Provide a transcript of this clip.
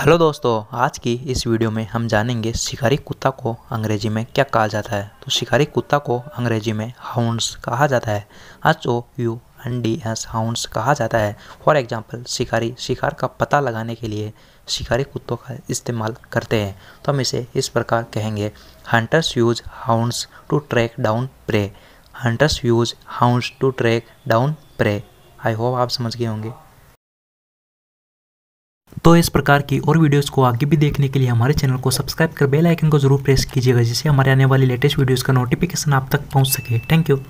hello दोस्तों आज की इस वीडियो में हम जानेंगे शिकारी कुत्ता को अंग्रेजी में क्या कहा जाता है तो शिकारी कुत्ता को अंग्रेजी में हाउंड्स कहा जाता है H O U N D S hounds कहा जाता है फॉर एग्जांपल शिकारी शिकार का पता लगाने के लिए शिकारी कुत्तों का इस्तेमाल करते हैं तो हम इसे इस प्रकार कहेंगे hunters use hounds to track down prey hunters use hounds to track down prey I hope आप समझ गए होंगे तो इस प्रकार की और वीडियोस को आगे भी देखने के लिए हमारे चैनल को सब्सक्राइब कर बेल आइकन को जरूर प्रेस कीजिएगा जिससे हमारे आने वाली लेटेस्ट वीडियोस का नोटिफिकेशन आप तक पहुंच सके थैंक यू